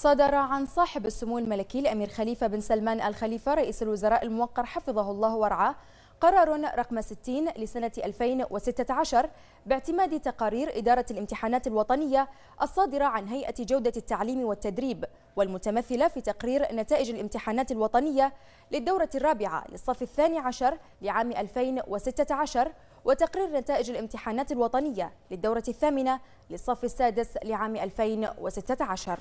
صدر عن صاحب السمو الملكي الأمير خليفة بن سلمان الخليفة رئيس الوزراء الموقر حفظه الله ورعاه قرار رقم 60 لسنة 2016 باعتماد تقارير إدارة الامتحانات الوطنية الصادرة عن هيئة جودة التعليم والتدريب والمتمثلة في تقرير نتائج الامتحانات الوطنية للدورة الرابعة للصف الثاني عشر لعام 2016 وتقرير نتائج الامتحانات الوطنية للدورة الثامنة للصف السادس لعام 2016